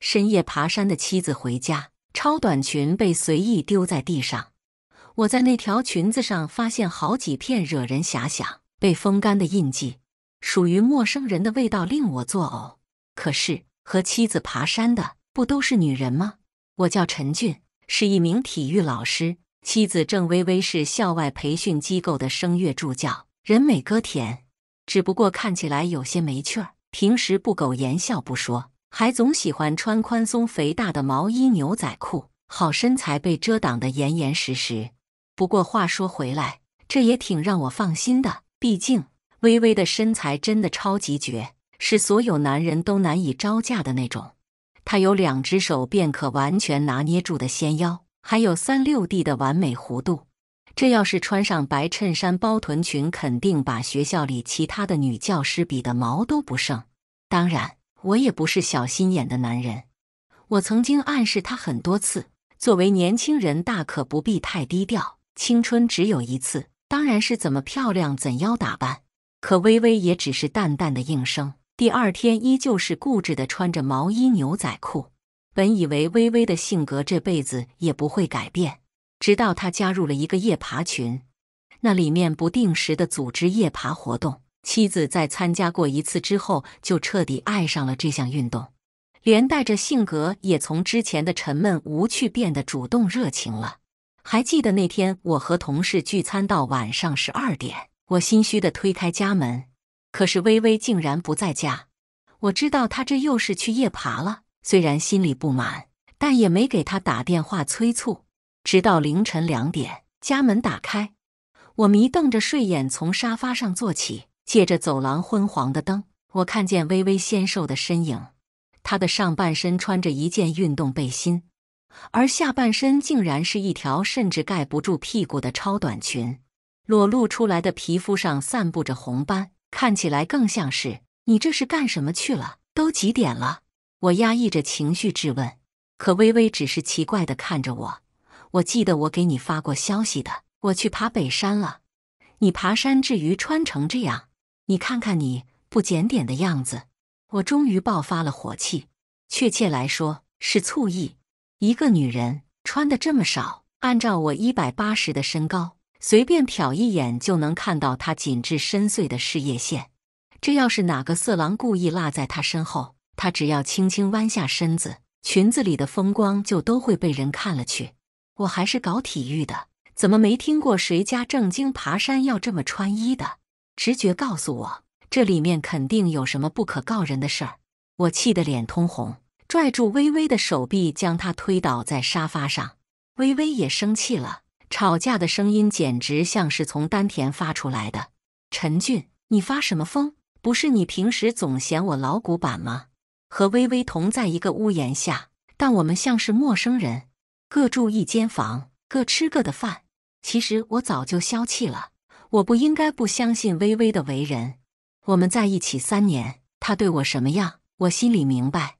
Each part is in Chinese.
深夜爬山的妻子回家，超短裙被随意丢在地上。我在那条裙子上发现好几片惹人遐想、被风干的印记，属于陌生人的味道令我作呕。可是和妻子爬山的不都是女人吗？我叫陈俊，是一名体育老师，妻子郑微微是校外培训机构的声乐助教，人美歌甜，只不过看起来有些没趣儿，平时不苟言笑不说。还总喜欢穿宽松肥大的毛衣牛仔裤，好身材被遮挡得严严实实。不过话说回来，这也挺让我放心的。毕竟微微的身材真的超级绝，是所有男人都难以招架的那种。她有两只手便可完全拿捏住的纤腰，还有三六 D 的完美弧度。这要是穿上白衬衫包臀裙，肯定把学校里其他的女教师比的毛都不剩。当然。我也不是小心眼的男人，我曾经暗示他很多次，作为年轻人，大可不必太低调，青春只有一次，当然是怎么漂亮怎要打扮。可微微也只是淡淡的应声。第二天依旧是固执的穿着毛衣牛仔裤。本以为微微的性格这辈子也不会改变，直到他加入了一个夜爬群，那里面不定时的组织夜爬活动。妻子在参加过一次之后，就彻底爱上了这项运动，连带着性格也从之前的沉闷无趣变得主动热情了。还记得那天，我和同事聚餐到晚上十二点，我心虚的推开家门，可是微微竟然不在家。我知道她这又是去夜爬了，虽然心里不满，但也没给她打电话催促。直到凌晨两点，家门打开，我迷瞪着睡眼从沙发上坐起。借着走廊昏黄的灯，我看见微微纤瘦的身影。她的上半身穿着一件运动背心，而下半身竟然是一条甚至盖不住屁股的超短裙，裸露出来的皮肤上散布着红斑，看起来更像是……你这是干什么去了？都几点了？我压抑着情绪质问。可微微只是奇怪的看着我。我记得我给你发过消息的，我去爬北山了。你爬山至于穿成这样？你看看你不检点的样子，我终于爆发了火气。确切来说是醋意。一个女人穿的这么少，按照我一百八十的身高，随便瞟一眼就能看到她紧致深邃的事业线。这要是哪个色狼故意落在她身后，她只要轻轻弯下身子，裙子里的风光就都会被人看了去。我还是搞体育的，怎么没听过谁家正经爬山要这么穿衣的？直觉告诉我，这里面肯定有什么不可告人的事儿。我气得脸通红，拽住微微的手臂，将她推倒在沙发上。微微也生气了，吵架的声音简直像是从丹田发出来的。陈俊，你发什么疯？不是你平时总嫌我老古板吗？和微微同在一个屋檐下，但我们像是陌生人，各住一间房，各吃各的饭。其实我早就消气了。我不应该不相信微微的为人。我们在一起三年，他对我什么样，我心里明白。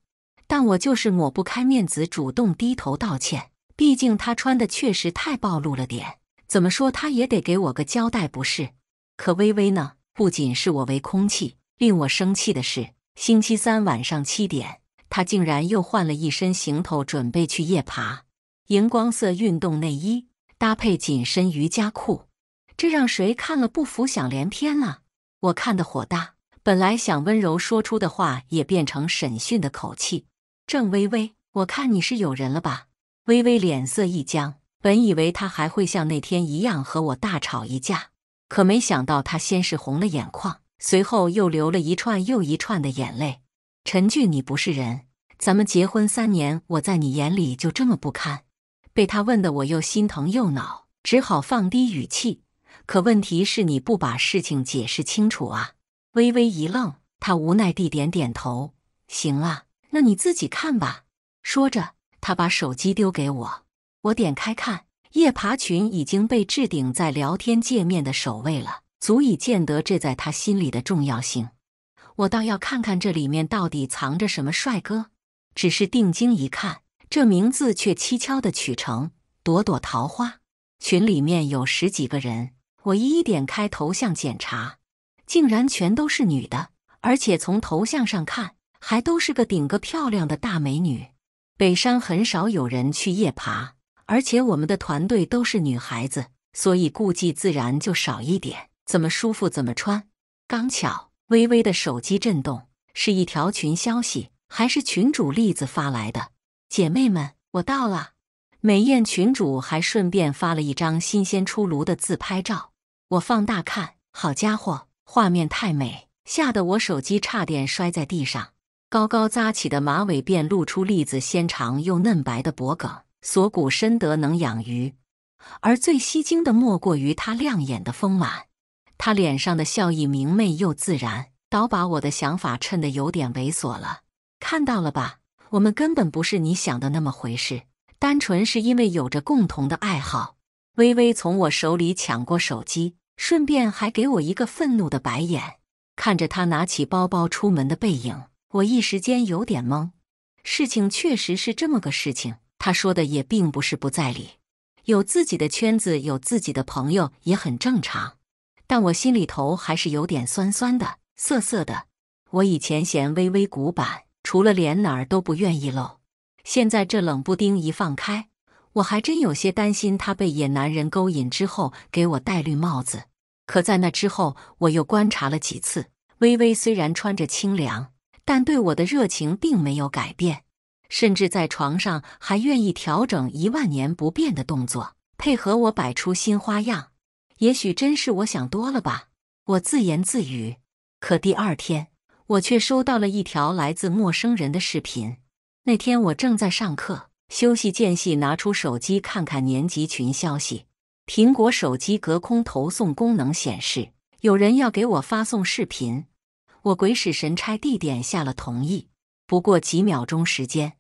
但我就是抹不开面子，主动低头道歉。毕竟他穿的确实太暴露了点，怎么说他也得给我个交代，不是？可微微呢，不仅视我为空气，令我生气的是，星期三晚上七点，他竟然又换了一身行头，准备去夜爬。荧光色运动内衣搭配紧身瑜伽裤。这让谁看了不浮想联翩了。我看得火大，本来想温柔说出的话也变成审讯的口气。郑微微，我看你是有人了吧？微微脸色一僵，本以为她还会像那天一样和我大吵一架，可没想到她先是红了眼眶，随后又流了一串又一串的眼泪。陈俊，你不是人！咱们结婚三年，我在你眼里就这么不堪？被他问得我又心疼又恼，只好放低语气。可问题是你不把事情解释清楚啊！微微一愣，他无奈地点点头：“行啊，那你自己看吧。”说着，他把手机丢给我。我点开看，夜爬群已经被置顶在聊天界面的首位了，足以见得这在他心里的重要性。我倒要看看这里面到底藏着什么帅哥。只是定睛一看，这名字却蹊跷的取成“朵朵桃花”。群里面有十几个人。我一一点开头像检查，竟然全都是女的，而且从头像上看，还都是个顶个漂亮的大美女。北山很少有人去夜爬，而且我们的团队都是女孩子，所以顾忌自然就少一点，怎么舒服怎么穿。刚巧微微的手机震动，是一条群消息，还是群主栗子发来的？姐妹们，我到了！美艳群主还顺便发了一张新鲜出炉的自拍照。我放大看，好家伙，画面太美，吓得我手机差点摔在地上。高高扎起的马尾辫露出栗子纤长又嫩白的脖颈，锁骨深得能养鱼。而最吸睛的莫过于她亮眼的丰满。她脸上的笑意明媚又自然，倒把我的想法衬得有点猥琐了。看到了吧，我们根本不是你想的那么回事，单纯是因为有着共同的爱好。微微从我手里抢过手机，顺便还给我一个愤怒的白眼。看着他拿起包包出门的背影，我一时间有点懵。事情确实是这么个事情，他说的也并不是不在理。有自己的圈子，有自己的朋友也很正常。但我心里头还是有点酸酸的、涩涩的。我以前嫌微微古板，除了脸哪儿都不愿意露，现在这冷不丁一放开。我还真有些担心他被野男人勾引之后给我戴绿帽子。可在那之后，我又观察了几次，微微虽然穿着清凉，但对我的热情并没有改变，甚至在床上还愿意调整一万年不变的动作，配合我摆出新花样。也许真是我想多了吧，我自言自语。可第二天，我却收到了一条来自陌生人的视频。那天我正在上课。休息间隙，拿出手机看看年级群消息。苹果手机隔空投送功能显示，有人要给我发送视频，我鬼使神差地点下了同意。不过几秒钟时间，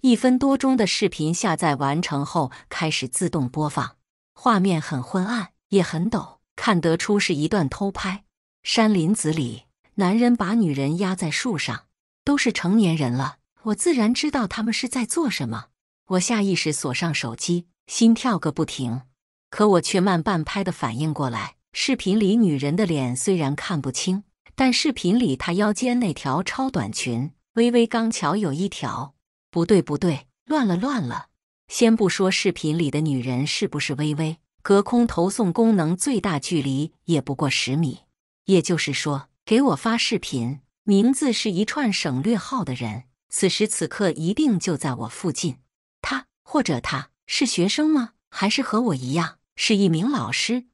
一分多钟的视频下载完成后，开始自动播放。画面很昏暗，也很抖，看得出是一段偷拍。山林子里，男人把女人压在树上，都是成年人了，我自然知道他们是在做什么。我下意识锁上手机，心跳个不停。可我却慢半拍的反应过来，视频里女人的脸虽然看不清，但视频里她腰间那条超短裙，微微刚巧有一条。不对，不对，乱了，乱了！先不说视频里的女人是不是微微，隔空投送功能最大距离也不过十米，也就是说，给我发视频，名字是一串省略号的人，此时此刻一定就在我附近。他或者他是学生吗？还是和我一样是一名老师？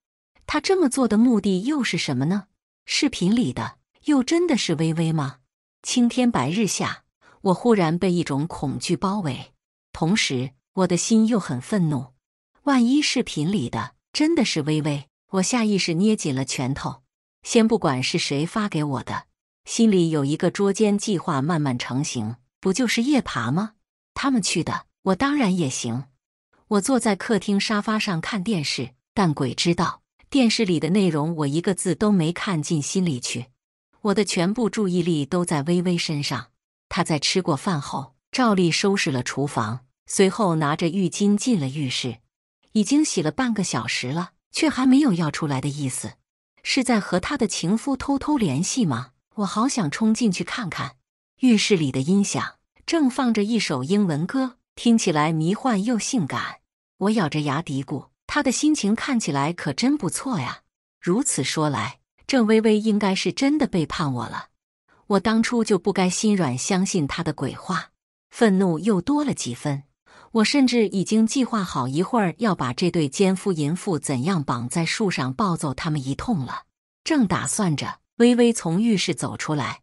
他这么做的目的又是什么呢？视频里的又真的是微微吗？青天白日下，我忽然被一种恐惧包围，同时我的心又很愤怒。万一视频里的真的是微微，我下意识捏紧了拳头。先不管是谁发给我的，心里有一个捉奸计划慢慢成型。不就是夜爬吗？他们去的。我当然也行，我坐在客厅沙发上看电视，但鬼知道电视里的内容，我一个字都没看进心里去。我的全部注意力都在微微身上。她在吃过饭后，照例收拾了厨房，随后拿着浴巾进了浴室，已经洗了半个小时了，却还没有要出来的意思，是在和他的情夫偷偷联系吗？我好想冲进去看看。浴室里的音响正放着一首英文歌。听起来迷幻又性感，我咬着牙嘀咕：“他的心情看起来可真不错呀。”如此说来，郑微微应该是真的背叛我了。我当初就不该心软，相信他的鬼话。愤怒又多了几分。我甚至已经计划好一会儿要把这对奸夫淫妇怎样绑在树上暴揍他们一通了。正打算着，微微从浴室走出来，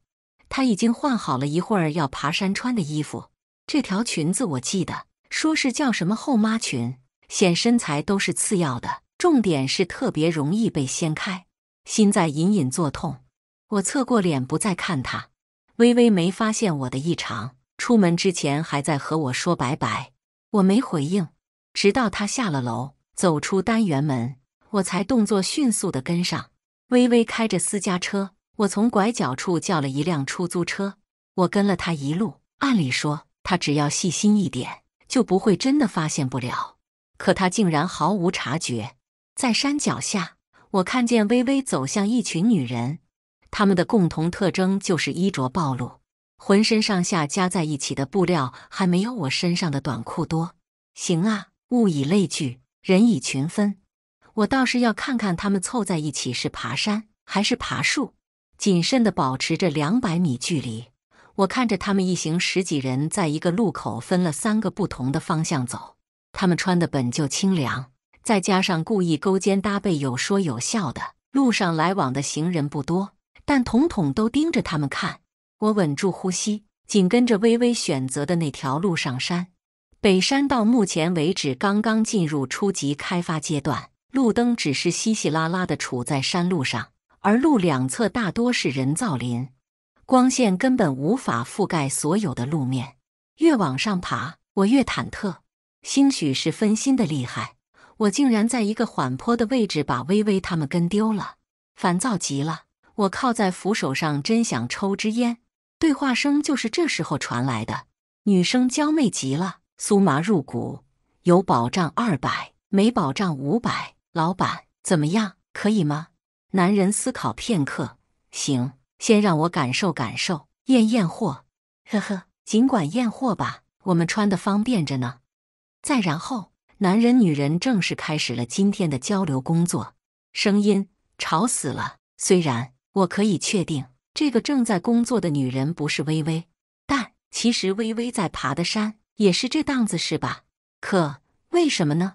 她已经换好了一会儿要爬山穿的衣服。这条裙子我记得，说是叫什么后妈裙，显身材都是次要的，重点是特别容易被掀开。心在隐隐作痛，我侧过脸不再看他。微微没发现我的异常，出门之前还在和我说拜拜，我没回应。直到他下了楼，走出单元门，我才动作迅速的跟上。微微开着私家车，我从拐角处叫了一辆出租车，我跟了他一路。按理说。他只要细心一点，就不会真的发现不了。可他竟然毫无察觉。在山脚下，我看见微微走向一群女人，她们的共同特征就是衣着暴露，浑身上下加在一起的布料还没有我身上的短裤多。行啊，物以类聚，人以群分。我倒是要看看他们凑在一起是爬山还是爬树。谨慎的保持着两百米距离。我看着他们一行十几人，在一个路口分了三个不同的方向走。他们穿的本就清凉，再加上故意勾肩搭背，有说有笑的。路上来往的行人不多，但统统都盯着他们看。我稳住呼吸，紧跟着微微选择的那条路上山。北山到目前为止刚刚进入初级开发阶段，路灯只是稀稀拉拉的处在山路上，而路两侧大多是人造林。光线根本无法覆盖所有的路面，越往上爬，我越忐忑。兴许是分心的厉害，我竟然在一个缓坡的位置把微微他们跟丢了，烦躁极了。我靠在扶手上，真想抽支烟。对话声就是这时候传来的，女生娇媚极了，酥麻入骨。有保障二百，没保障五百。老板，怎么样？可以吗？男人思考片刻，行。先让我感受感受，验验货，呵呵，尽管验货吧，我们穿的方便着呢。再然后，男人女人正式开始了今天的交流工作，声音吵死了。虽然我可以确定这个正在工作的女人不是微微，但其实微微在爬的山也是这档子事吧？可为什么呢？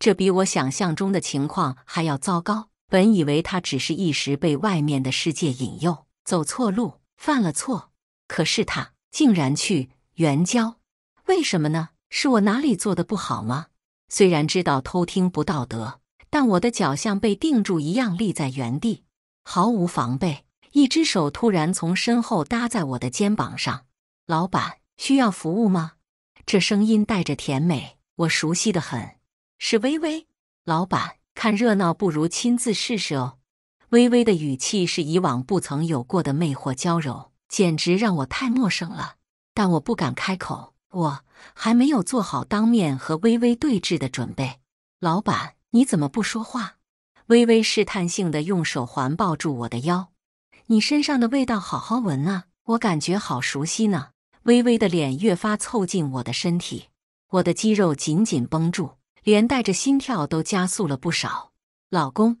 这比我想象中的情况还要糟糕。本以为她只是一时被外面的世界引诱。走错路，犯了错，可是他竟然去援交，为什么呢？是我哪里做的不好吗？虽然知道偷听不道德，但我的脚像被定住一样立在原地，毫无防备。一只手突然从身后搭在我的肩膀上，“老板，需要服务吗？”这声音带着甜美，我熟悉的很，是微微。老板，看热闹不如亲自试试哦。微微的语气是以往不曾有过的魅惑娇柔，简直让我太陌生了。但我不敢开口，我还没有做好当面和微微对峙的准备。老板，你怎么不说话？微微试探性的用手环抱住我的腰，你身上的味道好好闻啊，我感觉好熟悉呢。微微的脸越发凑近我的身体，我的肌肉紧紧绷住，连带着心跳都加速了不少。老公。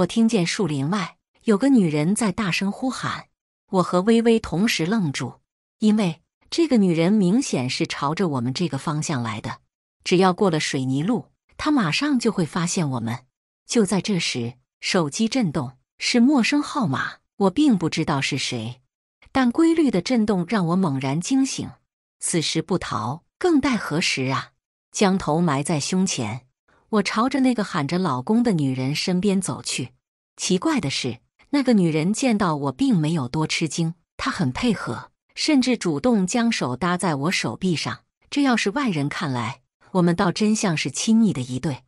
我听见树林外有个女人在大声呼喊，我和微微同时愣住，因为这个女人明显是朝着我们这个方向来的。只要过了水泥路，她马上就会发现我们。就在这时，手机震动，是陌生号码，我并不知道是谁，但规律的震动让我猛然惊醒。此时不逃，更待何时啊？将头埋在胸前。我朝着那个喊着“老公”的女人身边走去。奇怪的是，那个女人见到我并没有多吃惊，她很配合，甚至主动将手搭在我手臂上。这要是外人看来，我们倒真像是亲昵的一对。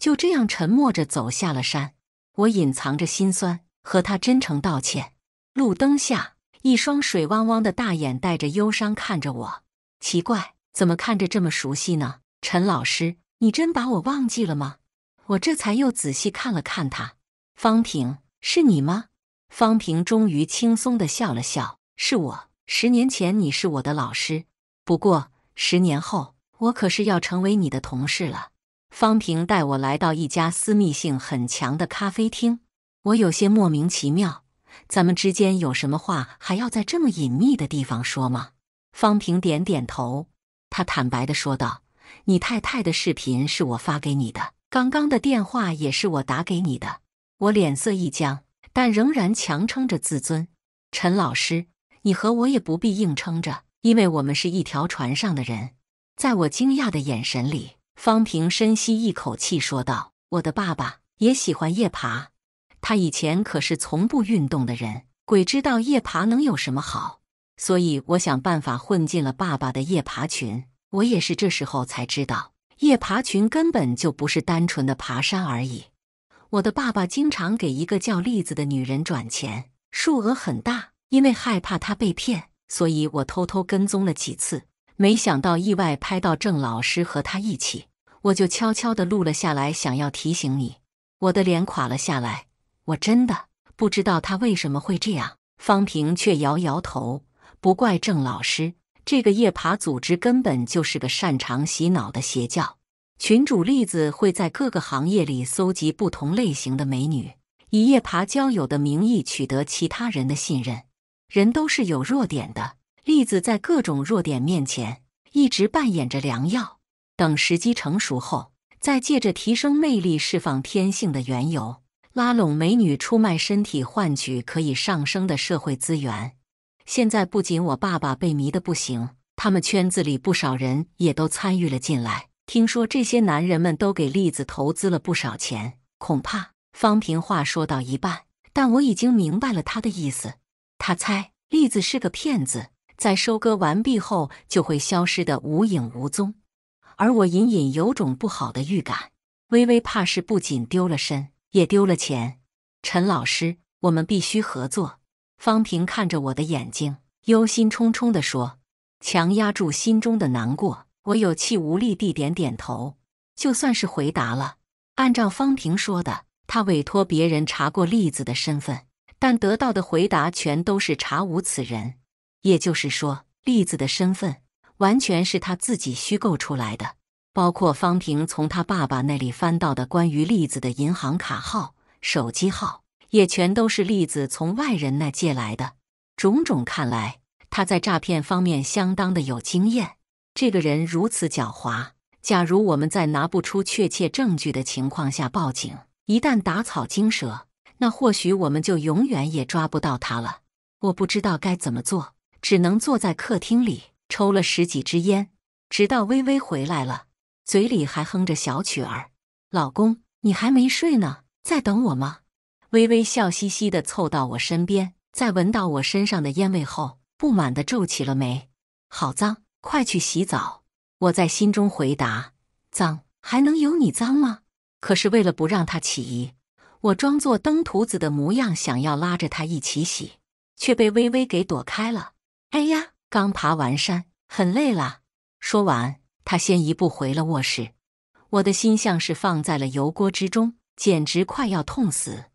就这样，沉默着走下了山。我隐藏着心酸，和她真诚道歉。路灯下，一双水汪汪的大眼带着忧伤看着我。奇怪，怎么看着这么熟悉呢？陈老师。你真把我忘记了吗？我这才又仔细看了看他。方平，是你吗？方平终于轻松的笑了笑：“是我。十年前你是我的老师，不过十年后，我可是要成为你的同事了。”方平带我来到一家私密性很强的咖啡厅。我有些莫名其妙：“咱们之间有什么话还要在这么隐秘的地方说吗？”方平点点头，他坦白的说道。你太太的视频是我发给你的，刚刚的电话也是我打给你的。我脸色一僵，但仍然强撑着自尊。陈老师，你和我也不必硬撑着，因为我们是一条船上的人。在我惊讶的眼神里，方平深吸一口气说道：“我的爸爸也喜欢夜爬，他以前可是从不运动的人。鬼知道夜爬能有什么好，所以我想办法混进了爸爸的夜爬群。”我也是这时候才知道，夜爬群根本就不是单纯的爬山而已。我的爸爸经常给一个叫栗子的女人转钱，数额很大。因为害怕她被骗，所以我偷偷跟踪了几次，没想到意外拍到郑老师和他一起，我就悄悄地录了下来，想要提醒你。我的脸垮了下来，我真的不知道他为什么会这样。方平却摇摇头，不怪郑老师。这个夜爬组织根本就是个擅长洗脑的邪教群主。栗子会在各个行业里搜集不同类型的美女，以夜爬交友的名义取得其他人的信任。人都是有弱点的，栗子在各种弱点面前一直扮演着良药。等时机成熟后，再借着提升魅力、释放天性的缘由，拉拢美女出卖身体，换取可以上升的社会资源。现在不仅我爸爸被迷得不行，他们圈子里不少人也都参与了进来。听说这些男人们都给栗子投资了不少钱，恐怕方平话说到一半，但我已经明白了他的意思。他猜栗子是个骗子，在收割完毕后就会消失的无影无踪。而我隐隐有种不好的预感，微微怕是不仅丢了身，也丢了钱。陈老师，我们必须合作。方平看着我的眼睛，忧心忡忡地说：“强压住心中的难过，我有气无力地点点头，就算是回答了。按照方平说的，他委托别人查过栗子的身份，但得到的回答全都是查无此人。也就是说，栗子的身份完全是他自己虚构出来的，包括方平从他爸爸那里翻到的关于栗子的银行卡号、手机号。”也全都是例子，从外人那借来的。种种看来，他在诈骗方面相当的有经验。这个人如此狡猾，假如我们在拿不出确切证据的情况下报警，一旦打草惊蛇，那或许我们就永远也抓不到他了。我不知道该怎么做，只能坐在客厅里抽了十几支烟，直到微微回来了，嘴里还哼着小曲儿。老公，你还没睡呢，在等我吗？微微笑嘻嘻的凑到我身边，在闻到我身上的烟味后，不满的皱起了眉：“好脏，快去洗澡！”我在心中回答：“脏还能有你脏吗？”可是为了不让他起疑，我装作登徒子的模样，想要拉着他一起洗，却被微微给躲开了。“哎呀，刚爬完山，很累了。”说完，他先一步回了卧室。我的心像是放在了油锅之中，简直快要痛死。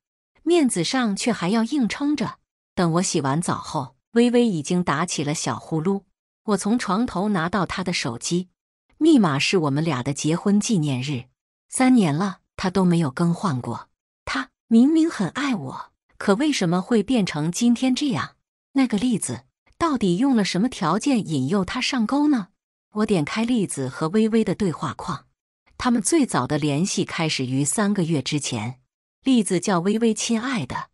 面子上却还要硬撑着。等我洗完澡后，微微已经打起了小呼噜。我从床头拿到他的手机，密码是我们俩的结婚纪念日，三年了，他都没有更换过。他明明很爱我，可为什么会变成今天这样？那个栗子到底用了什么条件引诱他上钩呢？我点开栗子和微微的对话框，他们最早的联系开始于三个月之前。栗子叫微微亲爱的，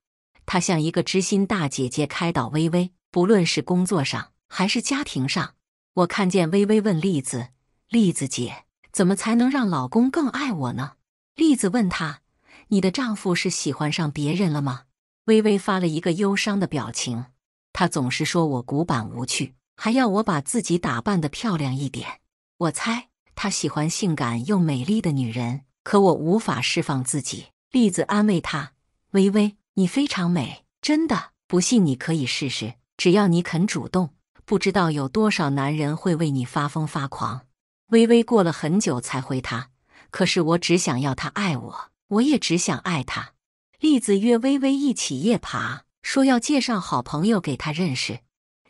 她像一个知心大姐姐开导微微。不论是工作上还是家庭上，我看见微微问栗子：“栗子姐，怎么才能让老公更爱我呢？”栗子问她：“你的丈夫是喜欢上别人了吗？”微微发了一个忧伤的表情。她总是说我古板无趣，还要我把自己打扮得漂亮一点。我猜他喜欢性感又美丽的女人，可我无法释放自己。栗子安慰他：“微微，你非常美，真的。不信你可以试试，只要你肯主动，不知道有多少男人会为你发疯发狂。”微微过了很久才回他：“可是我只想要他爱我，我也只想爱他。”栗子约微微一起夜爬，说要介绍好朋友给他认识。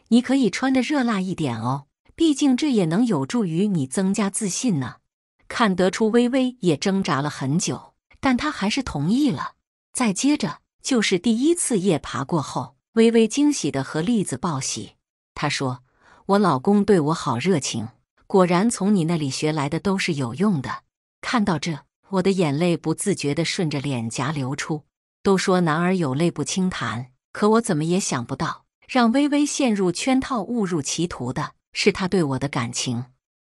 你可以穿的热辣一点哦，毕竟这也能有助于你增加自信呢。看得出，微微也挣扎了很久。但他还是同意了。再接着就是第一次夜爬过后，微微惊喜的和栗子报喜。她说：“我老公对我好热情，果然从你那里学来的都是有用的。”看到这，我的眼泪不自觉的顺着脸颊流出。都说男儿有泪不轻弹，可我怎么也想不到，让微微陷入圈套、误入歧途的是他对我的感情。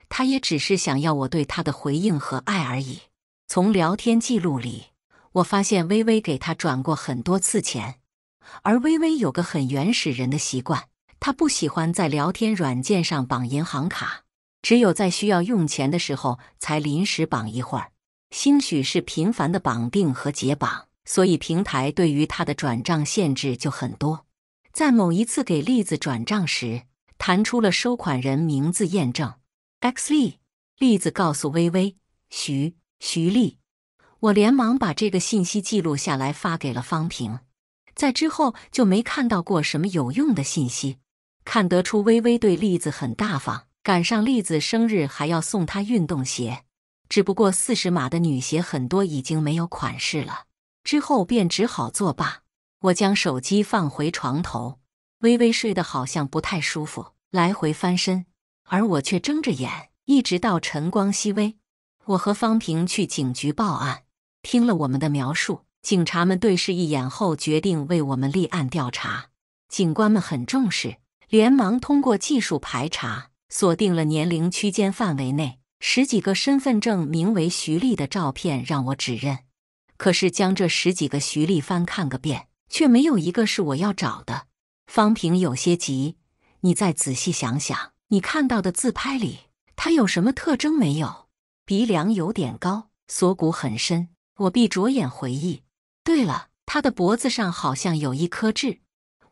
他也只是想要我对他的回应和爱而已。从聊天记录里，我发现微微给他转过很多次钱。而微微有个很原始人的习惯，他不喜欢在聊天软件上绑银行卡，只有在需要用钱的时候才临时绑一会儿。兴许是频繁的绑定和解绑，所以平台对于他的转账限制就很多。在某一次给栗子转账时，弹出了收款人名字验证。X Lee。栗子告诉微微，徐。徐丽，我连忙把这个信息记录下来，发给了方平。在之后就没看到过什么有用的信息。看得出微微对栗子很大方，赶上栗子生日还要送她运动鞋。只不过四十码的女鞋很多已经没有款式了，之后便只好作罢。我将手机放回床头，微微睡得好像不太舒服，来回翻身，而我却睁着眼，一直到晨光熹微。我和方平去警局报案，听了我们的描述，警察们对视一眼后决定为我们立案调查。警官们很重视，连忙通过技术排查，锁定了年龄区间范围内十几个身份证名为徐丽的照片让我指认。可是将这十几个徐丽翻看个遍，却没有一个是我要找的。方平有些急：“你再仔细想想，你看到的自拍里他有什么特征没有？”鼻梁有点高，锁骨很深。我闭着眼回忆，对了，他的脖子上好像有一颗痣。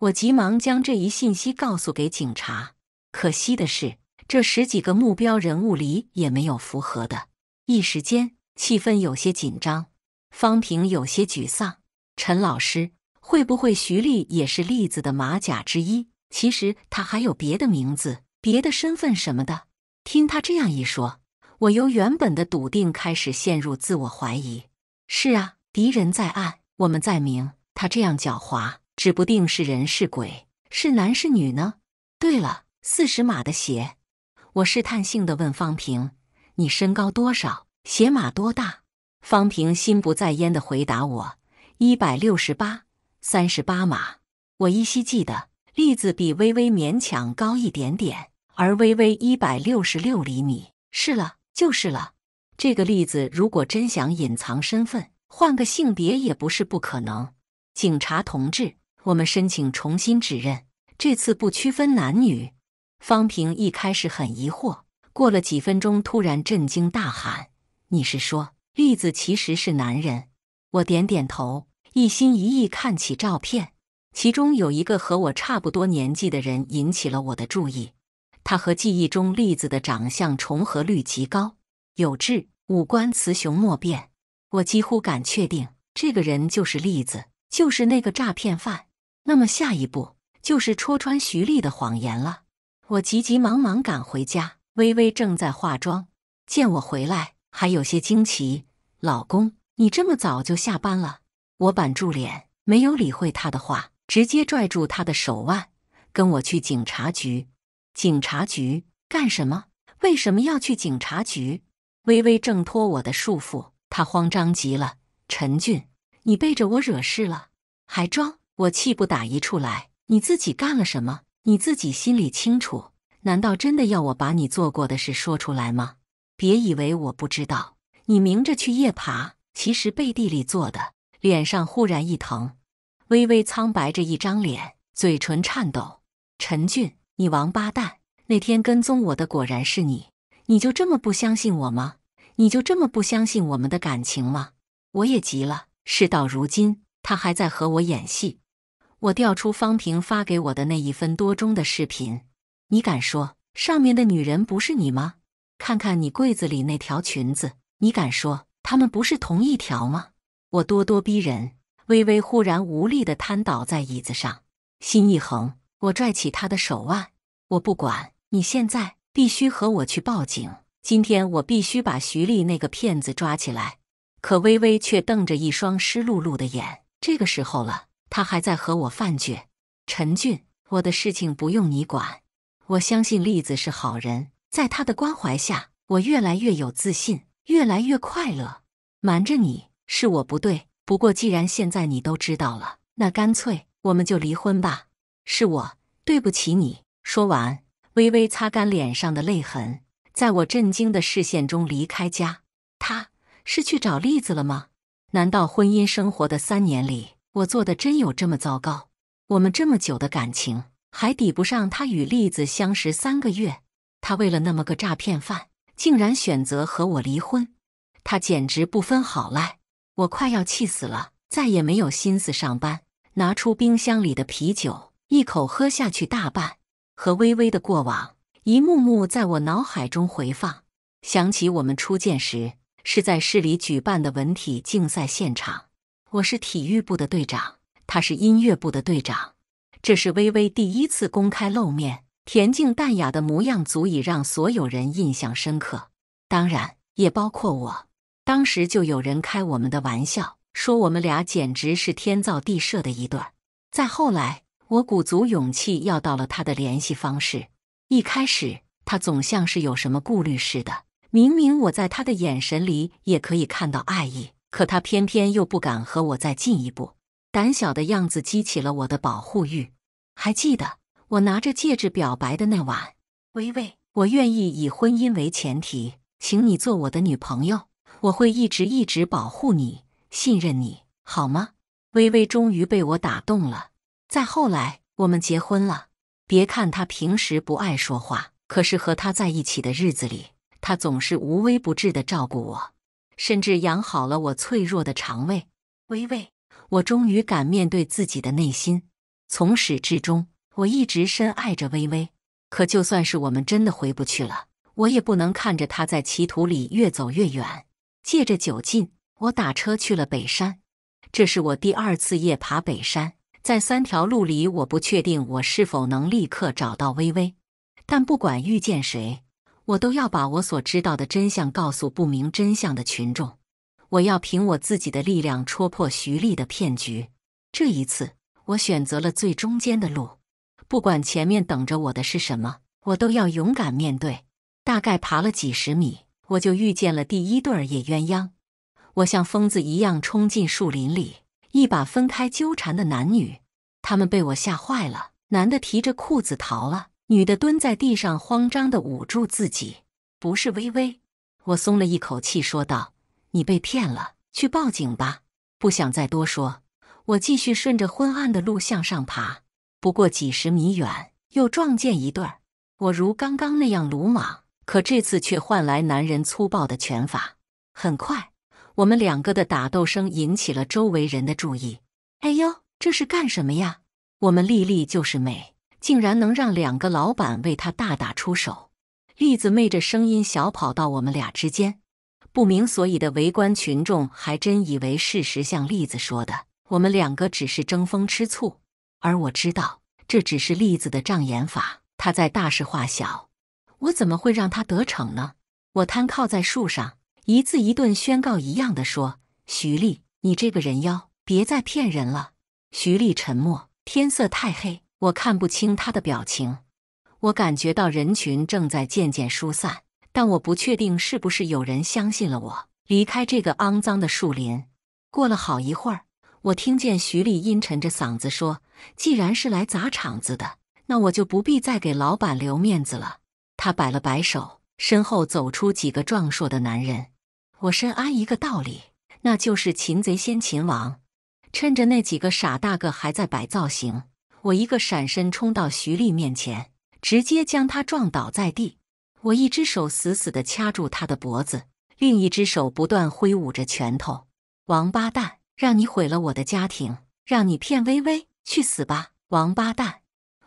我急忙将这一信息告诉给警察。可惜的是，这十几个目标人物里也没有符合的。一时间气氛有些紧张，方平有些沮丧。陈老师，会不会徐丽也是栗子的马甲之一？其实他还有别的名字、别的身份什么的。听他这样一说。我由原本的笃定开始陷入自我怀疑。是啊，敌人在暗，我们在明。他这样狡猾，指不定是人是鬼，是男是女呢？对了，四十码的鞋。我试探性地问方平：“你身高多少？鞋码多大？”方平心不在焉地回答我：“一百六十八，三十八码。”我依稀记得，栗子比微微勉强高一点点，而微微一百六十六厘米。是了。就是了，这个例子如果真想隐藏身份，换个性别也不是不可能。警察同志，我们申请重新指认，这次不区分男女。方平一开始很疑惑，过了几分钟，突然震惊大喊：“你是说栗子其实是男人？”我点点头，一心一意看起照片，其中有一个和我差不多年纪的人引起了我的注意。他和记忆中栗子的长相重合率极高，有痣，五官雌雄莫辨。我几乎敢确定，这个人就是栗子，就是那个诈骗犯。那么下一步就是戳穿徐丽的谎言了。我急急忙忙赶回家，微微正在化妆，见我回来还有些惊奇：“老公，你这么早就下班了？”我板住脸，没有理会他的话，直接拽住他的手腕，跟我去警察局。警察局干什么？为什么要去警察局？微微挣脱我的束缚，他慌张极了。陈俊，你背着我惹事了，还装！我气不打一处来。你自己干了什么？你自己心里清楚。难道真的要我把你做过的事说出来吗？别以为我不知道，你明着去夜爬，其实背地里做的。脸上忽然一疼，微微苍白着一张脸，嘴唇颤抖。陈俊。你王八蛋！那天跟踪我的果然是你！你就这么不相信我吗？你就这么不相信我们的感情吗？我也急了，事到如今，他还在和我演戏。我调出方平发给我的那一分多钟的视频，你敢说上面的女人不是你吗？看看你柜子里那条裙子，你敢说他们不是同一条吗？我咄咄逼人，微微忽然无力的瘫倒在椅子上，心一横。我拽起他的手腕，我不管，你现在必须和我去报警。今天我必须把徐丽那个骗子抓起来。可微微却瞪着一双湿漉漉的眼，这个时候了，他还在和我犯倔。陈俊，我的事情不用你管。我相信丽子是好人，在她的关怀下，我越来越有自信，越来越快乐。瞒着你是我不对，不过既然现在你都知道了，那干脆我们就离婚吧。是我对不起你。说完，微微擦干脸上的泪痕，在我震惊的视线中离开家。他是去找栗子了吗？难道婚姻生活的三年里，我做的真有这么糟糕？我们这么久的感情，还抵不上他与栗子相识三个月？他为了那么个诈骗犯，竟然选择和我离婚？他简直不分好赖！我快要气死了，再也没有心思上班。拿出冰箱里的啤酒。一口喝下去大半，和微微的过往一幕幕在我脑海中回放。想起我们初见时是在市里举办的文体竞赛现场，我是体育部的队长，他是音乐部的队长。这是微微第一次公开露面，恬静淡雅的模样足以让所有人印象深刻，当然也包括我。当时就有人开我们的玩笑，说我们俩简直是天造地设的一对儿。再后来。我鼓足勇气要到了他的联系方式。一开始，他总像是有什么顾虑似的。明明我在他的眼神里也可以看到爱意，可他偏偏又不敢和我再进一步。胆小的样子激起了我的保护欲。还记得我拿着戒指表白的那晚，微微，我愿意以婚姻为前提，请你做我的女朋友。我会一直一直保护你，信任你，好吗？微微终于被我打动了。再后来，我们结婚了。别看他平时不爱说话，可是和他在一起的日子里，他总是无微不至的照顾我，甚至养好了我脆弱的肠胃。微微，我终于敢面对自己的内心。从始至终，我一直深爱着微微。可就算是我们真的回不去了，我也不能看着他在歧途里越走越远。借着酒劲，我打车去了北山。这是我第二次夜爬北山。在三条路里，我不确定我是否能立刻找到微微，但不管遇见谁，我都要把我所知道的真相告诉不明真相的群众。我要凭我自己的力量戳破徐丽的骗局。这一次，我选择了最中间的路，不管前面等着我的是什么，我都要勇敢面对。大概爬了几十米，我就遇见了第一对儿野鸳鸯。我像疯子一样冲进树林里。一把分开纠缠的男女，他们被我吓坏了。男的提着裤子逃了，女的蹲在地上，慌张的捂住自己。不是微微，我松了一口气，说道：“你被骗了，去报警吧。”不想再多说，我继续顺着昏暗的路向上爬。不过几十米远，又撞见一对儿。我如刚刚那样鲁莽，可这次却换来男人粗暴的拳法。很快。我们两个的打斗声引起了周围人的注意。哎呦，这是干什么呀？我们丽丽就是美，竟然能让两个老板为她大打出手。栗子昧着声音小跑到我们俩之间，不明所以的围观群众还真以为事实像栗子说的，我们两个只是争风吃醋。而我知道这只是栗子的障眼法，他在大事化小。我怎么会让他得逞呢？我瘫靠在树上。一字一顿、宣告一样的说：“徐丽，你这个人妖，别再骗人了。”徐丽沉默。天色太黑，我看不清他的表情。我感觉到人群正在渐渐疏散，但我不确定是不是有人相信了我。离开这个肮脏的树林。过了好一会儿，我听见徐丽阴沉着嗓子说：“既然是来砸场子的，那我就不必再给老板留面子了。”他摆了摆手，身后走出几个壮硕的男人。我深谙一个道理，那就是擒贼先擒王。趁着那几个傻大个还在摆造型，我一个闪身冲到徐丽面前，直接将她撞倒在地。我一只手死死的掐住她的脖子，另一只手不断挥舞着拳头。王八蛋，让你毁了我的家庭，让你骗微微，去死吧！王八蛋！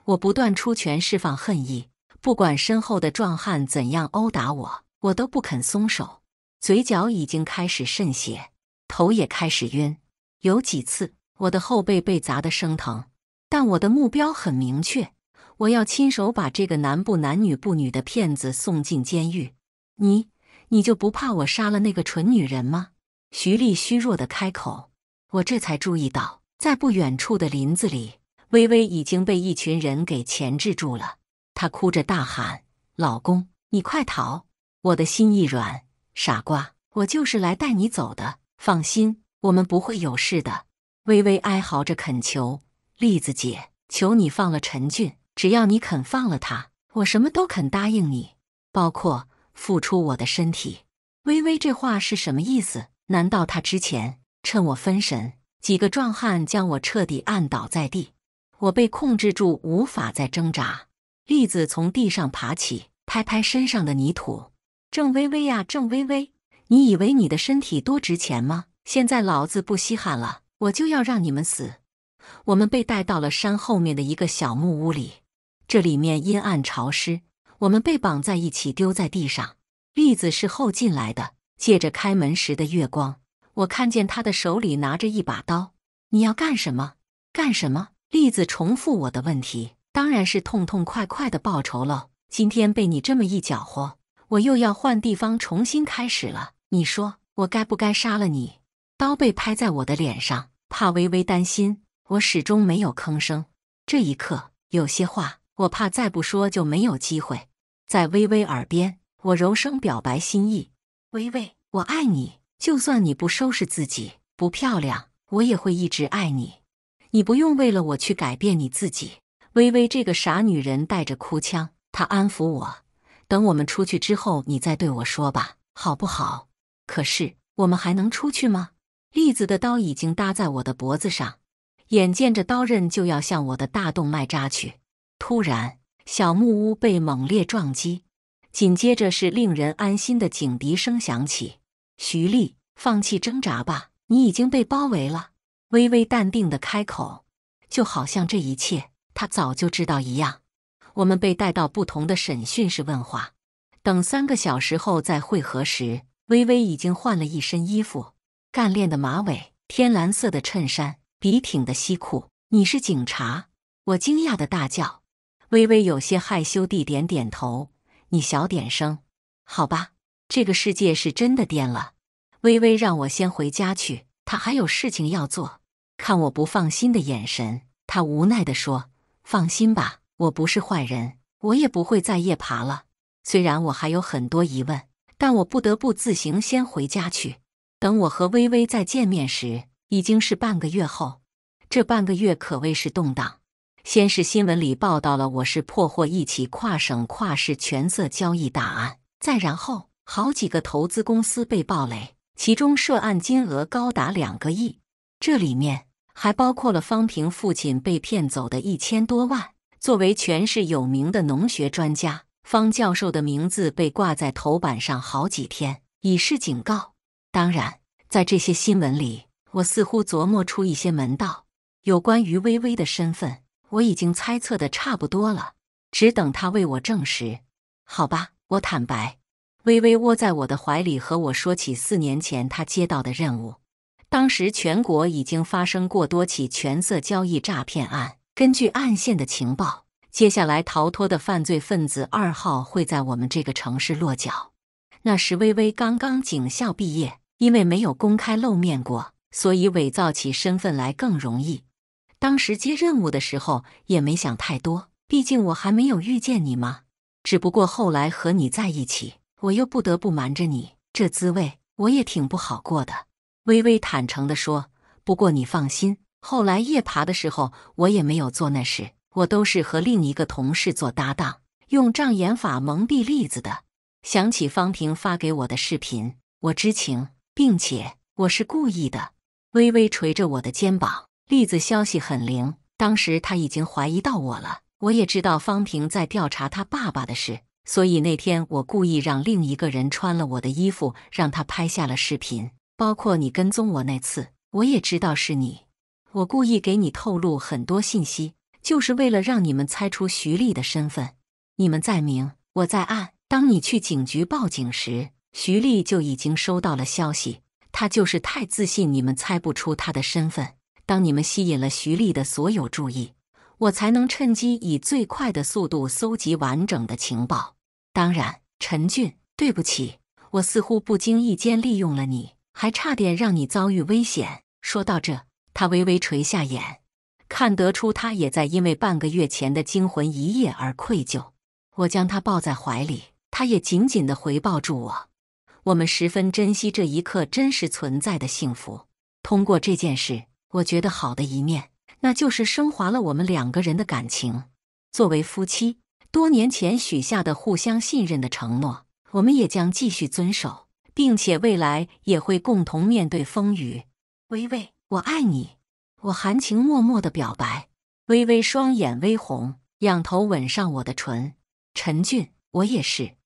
我不断出拳释放恨意，不管身后的壮汉怎样殴打我，我都不肯松手。嘴角已经开始渗血，头也开始晕。有几次，我的后背被砸得生疼，但我的目标很明确，我要亲手把这个男不男女不女的骗子送进监狱。你，你就不怕我杀了那个蠢女人吗？徐丽虚弱的开口。我这才注意到，在不远处的林子里，微微已经被一群人给钳制住了。她哭着大喊：“老公，你快逃！”我的心一软。傻瓜，我就是来带你走的。放心，我们不会有事的。微微哀嚎着恳求栗子姐：“求你放了陈俊，只要你肯放了他，我什么都肯答应你，包括付出我的身体。”微微这话是什么意思？难道他之前趁我分神，几个壮汉将我彻底按倒在地？我被控制住，无法再挣扎。栗子从地上爬起，拍拍身上的泥土。郑微微呀，郑微微，你以为你的身体多值钱吗？现在老子不稀罕了，我就要让你们死。我们被带到了山后面的一个小木屋里，这里面阴暗潮湿。我们被绑在一起丢在地上。栗子是后进来的，借着开门时的月光，我看见他的手里拿着一把刀。你要干什么？干什么？栗子重复我的问题，当然是痛痛快快的报仇喽。今天被你这么一搅和。我又要换地方重新开始了，你说我该不该杀了你？刀被拍在我的脸上，怕微微担心，我始终没有吭声。这一刻，有些话我怕再不说就没有机会。在微微耳边，我柔声表白心意：“微微，我爱你，就算你不收拾自己，不漂亮，我也会一直爱你。你不用为了我去改变你自己。”微微这个傻女人带着哭腔，她安抚我。等我们出去之后，你再对我说吧，好不好？可是我们还能出去吗？栗子的刀已经搭在我的脖子上，眼见着刀刃就要向我的大动脉扎去。突然，小木屋被猛烈撞击，紧接着是令人安心的警笛声响起。徐丽，放弃挣扎吧，你已经被包围了。微微淡定的开口，就好像这一切他早就知道一样。我们被带到不同的审讯室问话，等三个小时后再会合时，微微已经换了一身衣服，干练的马尾，天蓝色的衬衫，笔挺的西裤。你是警察？我惊讶的大叫。微微有些害羞地点点头。你小点声，好吧。这个世界是真的颠了。微微让我先回家去，他还有事情要做。看我不放心的眼神，他无奈地说：“放心吧。”我不是坏人，我也不会再夜爬了。虽然我还有很多疑问，但我不得不自行先回家去。等我和微微再见面时，已经是半个月后。这半个月可谓是动荡。先是新闻里报道了我是破获一起跨省跨市权色交易大案，再然后好几个投资公司被暴雷，其中涉案金额高达两个亿。这里面还包括了方平父亲被骗走的一千多万。作为全市有名的农学专家，方教授的名字被挂在头版上好几天，以示警告。当然，在这些新闻里，我似乎琢磨出一些门道。有关于微微的身份，我已经猜测的差不多了，只等他为我证实。好吧，我坦白。微微窝在我的怀里，和我说起四年前他接到的任务。当时全国已经发生过多起权色交易诈骗案。根据暗线的情报，接下来逃脱的犯罪分子二号会在我们这个城市落脚。那时微微刚刚警校毕业，因为没有公开露面过，所以伪造起身份来更容易。当时接任务的时候也没想太多，毕竟我还没有遇见你嘛。只不过后来和你在一起，我又不得不瞒着你，这滋味我也挺不好过的。微微坦诚地说：“不过你放心。”后来夜爬的时候，我也没有做那事，我都是和另一个同事做搭档，用障眼法蒙蔽栗子的。想起方平发给我的视频，我知情，并且我是故意的。微微捶着我的肩膀，栗子消息很灵，当时他已经怀疑到我了。我也知道方平在调查他爸爸的事，所以那天我故意让另一个人穿了我的衣服，让他拍下了视频。包括你跟踪我那次，我也知道是你。我故意给你透露很多信息，就是为了让你们猜出徐丽的身份。你们在明，我在暗。当你去警局报警时，徐丽就已经收到了消息。她就是太自信，你们猜不出她的身份。当你们吸引了徐丽的所有注意，我才能趁机以最快的速度搜集完整的情报。当然，陈俊，对不起，我似乎不经意间利用了你，还差点让你遭遇危险。说到这。他微微垂下眼，看得出他也在因为半个月前的惊魂一夜而愧疚。我将他抱在怀里，他也紧紧的回抱住我。我们十分珍惜这一刻真实存在的幸福。通过这件事，我觉得好的一面，那就是升华了我们两个人的感情。作为夫妻，多年前许下的互相信任的承诺，我们也将继续遵守，并且未来也会共同面对风雨。微微。我爱你，我含情脉脉的表白，微微双眼微红，仰头吻上我的唇。陈俊，我也是。